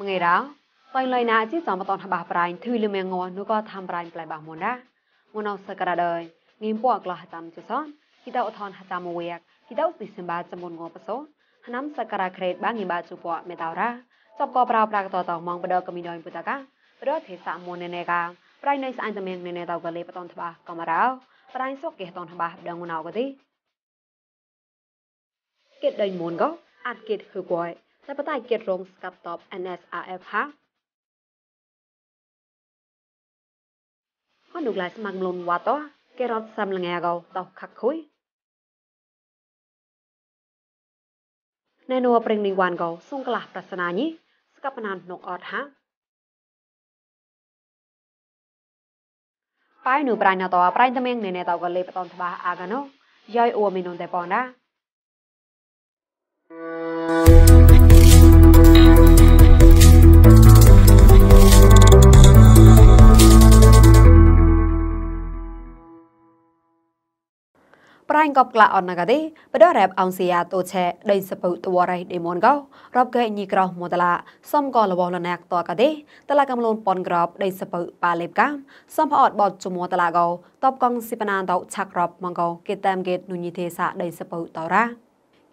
មួយរងបងលយណាជីសំបតនហបាប្រាញ់ធឺលមងនោះក៏ធ្វើប្រាញ់ប្លែបាមុនណាមុនអសក្តាដែរងៀមពូអក្លះតាមចសនគីតោអថនហតាមវេកគីតោស៊ីសិមបាចមុនងបសោហណាំសក្តាក្រេតបាងីបាជពមេតោរាចប់ក៏ប្រោប្រាកតតមងបដកមីដោយពុតកាប្រោទេសាមុននេកាប្រៃនៃស្អានតមៀងនេតោកលេបតនថ្បាកំរោប្រៃសុកគេតនថ្បាដងណៅក៏ទីគេដេញមុនក៏អាចគេធ្វើគួយតែបតាគិតរងស្កាប់តប NSRF ហាហនដូក្លាស្មាក់លុនវ៉ាតោគេរត់សាំលងាកោតោខាក់ខុយណែនូប្រេងនីវ៉ានកោសុងក្លាស់ប្រសនាញីស្កាប់ណាននុកអត់ហាប៉ៃនូប្រៃណតោប្រៃតមៀងណេណេតោកលេបតនថ្បាអាកាណូយ៉ៃអ៊ូមីនុនតែប៉ុណ្ណា Thank you. ប្រៃកបក្លាអនកាទេបដរ៉ែបអងសៀតូឆេដេសពៅតវរ៉ៃដេមនកោរອບកែញីក្រោមតឡាសំកលរបស់លណាក់តកាទេតឡាកំលូនប៉ុនក្របដេសពៅប៉ាលេបកាមសំផអត់បតជមួតឡាកោតបកងសិបណានតោឆាក់រອບម៉ងកោគេតាមគេនុញីទេសៈដេសពៅតរ៉ា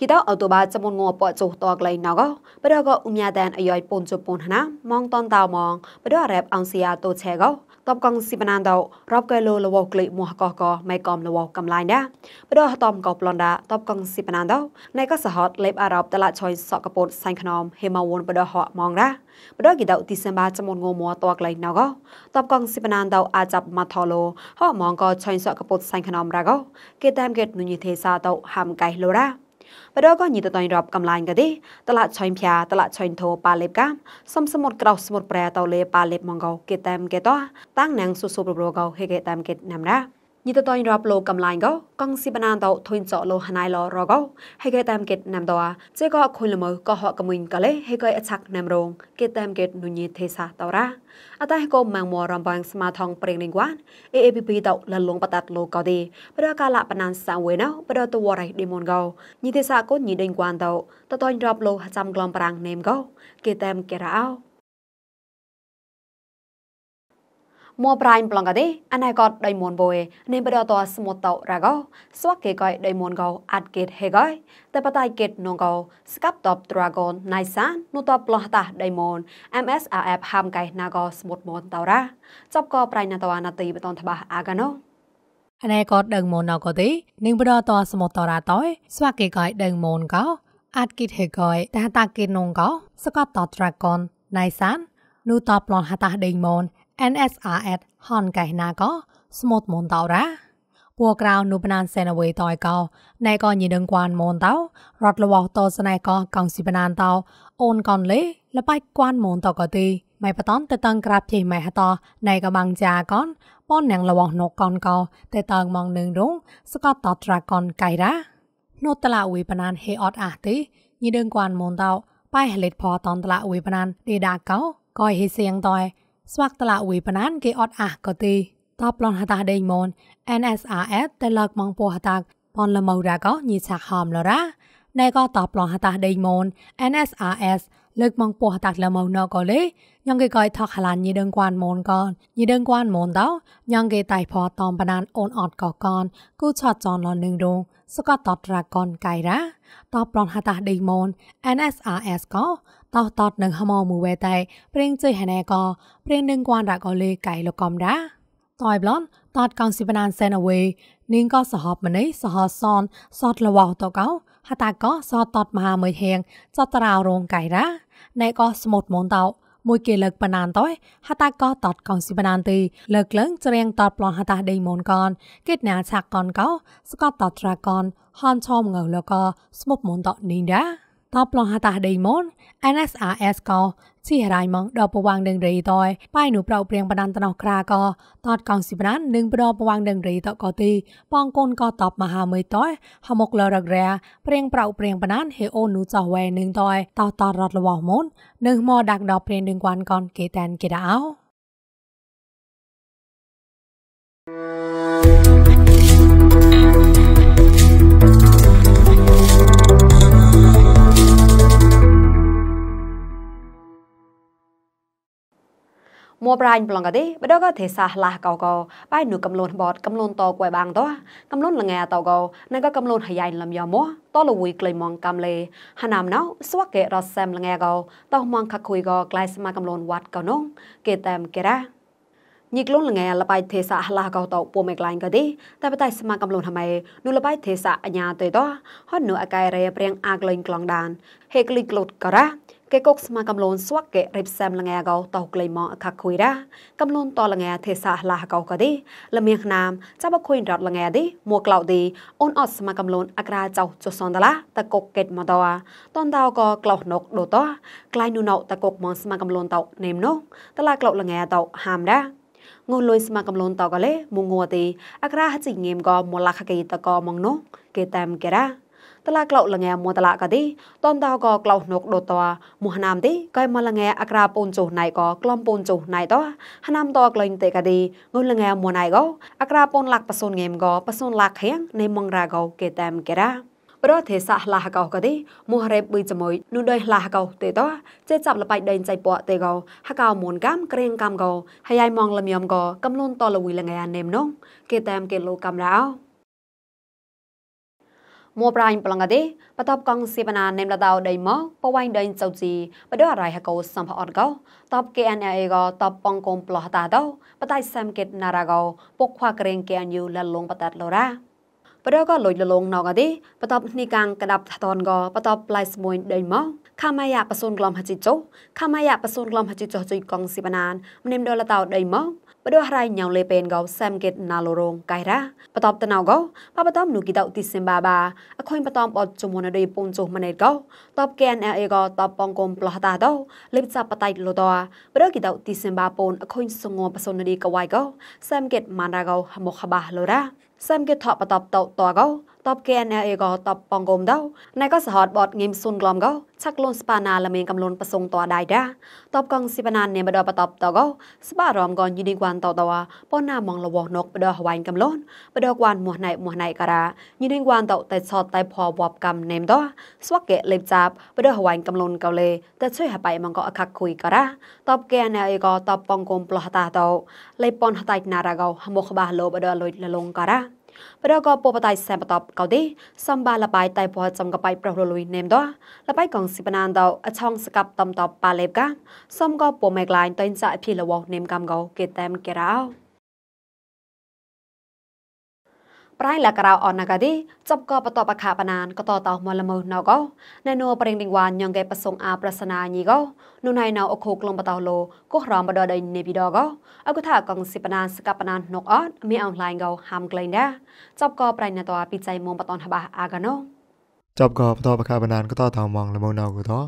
គីតោអូតូបាចមុនងអពចុះតក្លែងណកបរកអ៊ុំយ៉ាតានអាយ៉ៃពូនជប៉ុនណាម៉ងតនតោម៉ងបរករ៉េបអងសៀតូឆេកោតបកងស៊ីបណានដោរបកែលោលវក្លេមួកកកម៉ៃកំលវកំឡាញ់ណាបដោះតំកោប្លនដាតបកងស៊ីបណានដោណៃក៏សហតលេបអារ៉ាប់តឡាឆយសក់កពតសាញ់ខ្នមហេម៉ាវុនបដោះហក់ម៉ងណាបដោះគីដៅទីសេមបាចមុនងមួតក្លែងណកតបកងស៊ីបណានដោអាចប់ម៉ាថឡូហក់ម៉ងក៏ឆយសក់កពតសាញ់ខ្នមរកោគេតាមកេតនុញីទេសាតោហាំកៃលូរ៉ាបដកញីតតៃរាប់កំឡាញ់កទេតឡាឆៃភាតឡាឆៃធោប៉ាលេបកាមសំសមុតក្រោសមុតប្រែតលេប៉ាលេបម៉ងកោគេតាមគេតតាំងណាងសុសុប្រប្រកោហេគេតាមគេណាំណាញីតតយរាប់លោកំឡាញ់ក៏កងស៊ីបណានតោធុញចោលោហណៃឡរកោហើយគេតាមកេតណាំដវជេក៏ខុយលមើក៏ហកកមុញក៏លេហើយគេអឆាក់ណាំរងគេតាមកេតនុញីទេសះតោរ៉ាអតៃក៏ម៉ាំងមរំបងស្មាថងប្រេងលីងវ៉ាន AAPP តោលលងបតាត់លោក៏ទេប្រកាលបណានសាវេណោប្រតវរៃដេមនកោញីទេសះក៏ញីដេងគួនតោតតយរាប់លោចាំក្លំប្រាំងណេមកោគេតាមកេរ៉ោមួប្រៃប្លងកទេអណៃកតដៃមួនបូឯនេបដតស្មតោរកោ ស្វកេកយដៃមួនកោអាត់កេតហេកយតបតៃកេតនងកោស្កាប់តបដ្រាហ្គនណៃសាននូតបប្លោះតាដៃមួន MSRF ហាំកៃណាកោស្មតមួនតោរ៉ាចប់កោប្រៃណតវណតិបតនតបាអាកាណូអណៃកតដៃមួនកោទេនឹងបដតស្មតោរ៉ាតោស្វកេកយដៃមួនកោអាត់គិតហេកយតាតាគិតនងកោស្កាប់តត្រាកនណៃសាននូតបប្លោះហតាដេងមន NSR at Hon Kai na ko smooth mon taw ra ពួរក្រៅនុបណានសែនអវេតយកោណៃកោញីដឹងគួនមនតោរត់លវតសណៃកោកងស៊ីបណានតោអូនកនលេលបៃគួនមនតកទីម៉ៃបតនតតងក្រាបជិម៉ៃហតណៃកបាំងចាកនប៉ុនយ៉ាងលវណកនកោតតងម៉ងនឹងរងស្កតតត្រាកនកៃរ៉ានុតឡាអវេបណានហេអត់អះទីញីដឹងគួនមនតោប៉ៃហលេតផតនតឡាអវេបណានឌីដាកោកោហេសៀងតយស្វាក់តឡាវេបណាន គេអត់អះក៏ទេតបឡងហតាដេញមន NSRS តែលើកម៉ងពោះហតាបនលមៅរ៉ាក៏ញីសាហមលរ៉ាណែក៏តបឡងហតាដេញមន NSRS លើកម៉ងពោះហតាលមៅណក៏លេញងគេកយថកហឡានញីដឹងគួនមនក៏ញីដឹងគួនមនតោញងគេតៃផអតំបណានអូនអត់ក៏កនគូឆតចនលនឹងរងសកតតរាកនកៃរ៉ាតបឡងហតាដេញមន NSRS ក៏តោតតនឹងហមមវេតៃព្រេងជ័យហណេកព្រេងនឹងគួនរកលេកៃលកំរាតយប្លន់តតកងស៊ីបណានសែនអវេនិងក៏សហបម្នៃសហសនសតលវតកោហតាកោសតតមហាមើហៀងចតរោរងកៃរាណែក៏ស្មុតមនតោមួយគេលើកបណានតោហតាកោតតកងស៊ីបណានទីលើកលឹងច្រៀងតតប្លន់ហតាដេមនកនគេតណាឆាកកនកោស្កតតត្រាកនហនឆោមងើលកោស្មុតមនតោនីដា తోప్లో హతా డైమోన్ NSRS កោជីរ៉ៃម៉ងដល់ប្រវាងនឹងរីតយប៉ៃនុប្រោប្រៀងបដានតណោះក្រាកោតតកងស៊ីប្រាននឹងប្រោប្រវាងនឹងរីតកោទីបងកូនកោតបមហាមេតយហមកលរករែប្រៀងប្រោប្រៀងបដានហេអូនុចោវែនឹងតយតតរត់លវម៉ុននឹងមកដាក់ដល់ព្រៀងនឹងគួនកនកេតានគេដាអោមួប្រាញប្លងកាទេបដកទេសាឡាកោកោបៃនុកំលូនបតកំលូនតកួយបាងតោកំលូនលងាតកោណកកំលូនហយ៉ៃលំយ៉ាមោតលវីក្លៃម៉ងកំលេហណាមណៅស្វកេរសែមលងាកោតោម៉ងខខុយកោក្លៃស្មាកំលូនវត្តកោនងគេតាមកេរ៉ាញីក្លូនលងាលបៃទេសាហឡាកោតោពូមេក្លៃកាទេតែបតៃស្មាកំលូនហមៃនុលបៃទេសាអញ្ញាទេតោហនុអកៃរេព្រៀងអាក្លែងក្លងដានហេក្លីក្លូតកោរ៉ាគេកុកស្មាកំលូនស្វាក់គេរៀបសាមលងាកោតោក្លៃម៉ងអខាខុយរ៉ាកំលូនតលងាទេសាឡាកោកោឌីលមៀងណាមចាប់ខុយរត់លងាឌីមួក្លោឌីអូនអត់ស្មាកំលូនអក្រាចោចុសនដឡាតកុកកេតម៉ដោតនដោកោក្លោណុកដូតោក្លៃនុណោតកុកម៉ងស្មាកំលូនតោណេមណូតឡាក្លោលងាតោហាមរ៉ាងូលុយស្មាកំលូនតកលេមងងួទីអក្រាហជីងេមកមូលាខកេតកមងនោះគេតាមគេរ៉ាតឡាក្លោលងែមួតឡាកាទីតនតោក៏ក្លោនុកដូតោមោះណាមទីក៏មកលងែអក្រាពូនចុះណៃក៏ក្លំពូនចុះណៃតោហណាមតក្លែងតេកាទីងុលងែមួណៃក៏អក្រាពូនលាក់បសុនងែមក៏បសុនលាក់ខៀងនៃមងរាកោគេតាមកេរ៉ាប្រទេសះឡាកោកទេមហរេបប៊ីចមួយនោះដោយឡាកោទេតោចេចាប់លបៃដេញចៃពកទេកោហកោមូនកំក្រេងកំកោហើយឯងមងលមយមកោកំលូនតលវីលងាននេមនងគេតាមគេលោកំរោមួប្រាញ់ប្លង់ទេបតបកងសេបណានេមឡដោដៃមកពវ៉ៃដៃចៅជីបដោរ៉ៃហកោសំផអត់កោតប KNA កោតបបងកុំប្លោះតាដោបតៃសាំកេតណារ៉ាកោពុកខ្វាក្រេង KNU លលងបតាត់ឡរ៉ាបដកលុយលលងណងអីបតបនេះកាងកដាប់ថតនកបតបប្លៃស្មួយដេញមកខមយ៉ាបសូនក្លំហចិចោខមយ៉ាបសូនក្លំហចិចោជុយកងស៊ីបណានមនិមដលតោដេញមកបដោះរៃញ៉ៅលេពេនកោសាំកេតណាឡូរងកៃរ៉ាបតបតណៅកោបបតមនូគីតោទីសិមបាបាអខុញបតមបតជមុនដេពូនចុះម៉ណេតកោតបកែនអេកោតបបងកុំប្លោះតាតោលេបសាបតៃលូតោបដោះគីតោទីសិមបាពូនអខុញសងងបសូនដេកវៃកោសាំកេតម៉ានរ៉ាកោហមកបាឡូរ៉ាសែមគេថបបតបតោតកោតប KNLA ក៏តបបងគុំដោណៃក៏សហតបតងឹមស៊ុនក្លំក៏ឆាក់លូនស្បាណាលមានកំលូនប្រសងតដៃដាតបកងស៊ីបណាននេបដបតបតក៏ស្បារមក៏យីនីគួនតតវ៉ាប៉ុណាមងលវណុកបដហវ៉ៃកំលូនបដគួនមោះណៃមោះណៃការ៉ាយីនីគួនតតៃឆតតៃផវបកម្មនេមដោស្វកេលេបចាប់បដហវ៉ៃកំលូនកោលេតជួយហបៃមងក៏អខខុយការ៉ាតប KNLA ក៏តបបងគុំប្លោះតាតលេប៉ុនហតៃណារ៉ាកោហមកបាលោបដលុយលលងការ៉ាប្រកបពបតៃសែបតបកោទេសំបាលបាយតៃពោចំកបៃប្រលលុយណេមដោះលបាយកងសិបណានដោអឆងស្កាប់តំតបប៉ាលេបកាសំកពមេក្លាញ់តៃសាអភិលវោណេមកំកោគេតាមគេរោប្រៃលះការោអនកាទីចប់កបតបខាបណានកតតោមលមើណកោណែនូប្រេងឌីងវ៉ាញងកែប្រសងអាប្រសនាញីកោនុណៃណៅអខូក្លងបតោលូកោះរមបដដៃនេវីដកោអកថាកងសិបណានស្កបណានណុកអត់មានអនឡាញកោហាំក្លែងដែរចប់កប្រៃណតោពីចៃមុំបតនហបាអាកាណូចប់កបតបខាបណានកតតោមងលមើណកោតោ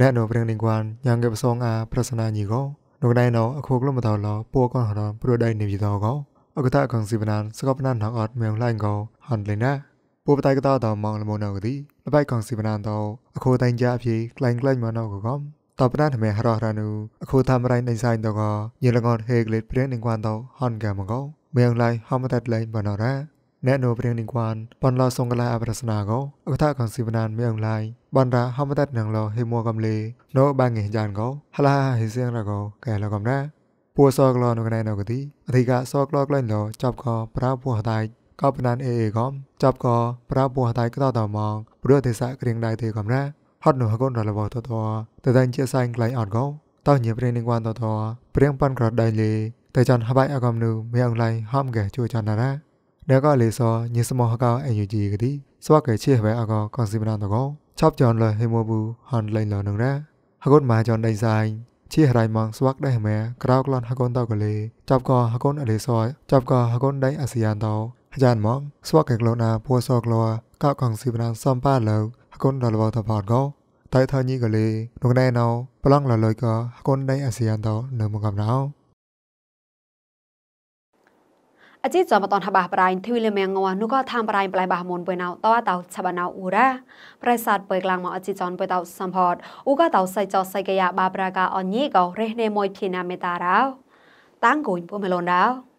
ណែនូប្រេងឌីងវ៉ាញងកែប្រសងអាប្រសនាញីកោនុណៃណៅអខូក្លងបតោលូពូកោះរមព្រោះដៃនេវីដកោអកតាកងស៊ីបណានស្កបណានហងអត់មៀងឡៃកោហនលេណាពូបតៃកតតមងលមណកទីលបៃកងស៊ីបណានតោអខូតៃជាអភីក្លែងក្លែងមណកកំតបណានហមេហរហរនុអខូតាមរៃដេសៃតោកយលងតហេក្លេតព្រៀងនឹងគួនតោហនកាមកោមៀងឡៃហមតតឡៃបណរ៉ាអ្នកនៅព្រៀងនឹងគួនបនឡសងកលាអបរសនាកោអកតាកងស៊ីបណានមៀងឡៃបនរាហមតតនឹងឡហេមួកំលេណូបាងេយ៉ាងកោហឡាហេសៀងរកោកែលកំណាពួសកលនកណែនកទីអធិកាសកលក្លែងលចាប់កប្រាពោះតៃកបណានអេកំចាប់កប្រាពោះតៃកតតមងព្រោះទេសៈគ្រៀងដៃទេកំណាហត់នោះកូនរលបតតតតែជាសែងក្លែងអត់កោតោញៀបរៀងនឹងវ៉ានតតព្រៀងប៉ាន់ក្រដៃលេតែចន់ហបៃអកំនូមៀងឡៃហំកែជួយចន់ណារ៉ាអ្នកក៏លេសញិសមហកអេយូជីកទីស្វកែជាបែអកកនស៊ីមណានតកោឆប់ចន់លហេមូប៊ូហនឡៃលនងរ៉ាហកូនមហាចន់ដៃសែងជារៃម៉ងស្វាក់ដែរម៉ែក្រៅក្លនហកូនតោកលេចាប់កោហកូនអលេសយចាប់កោហកូនដៃអាស៊ានតោអាចារ្យម៉ងស្វាក់កែក្លូណាពួសក្លោកោកងស៊ីបណានសំប៉ាលោកហកូនដល់វតផតកោតៃថាញីកលេនោះណែណោប្លង់លលយកោហកូនដៃអាស៊ានតោនៅមកកំណោអជីចមតនហបាប្រៃទ្វីលមៀងងវនោះក៏ថាមប្រៃប្លៃបាមុនបើណៅតតៅឆបណៅអ៊ូរ៉ាប្រៃសាតបើក្លាំងមកអជីចនបើតៅសំផតអ៊ូក៏តៅសៃចសៃកាយាបាប្រាកាអញីក៏រេះនេមួយភីណាមេតារៅតាំងគូនពុំលនដល់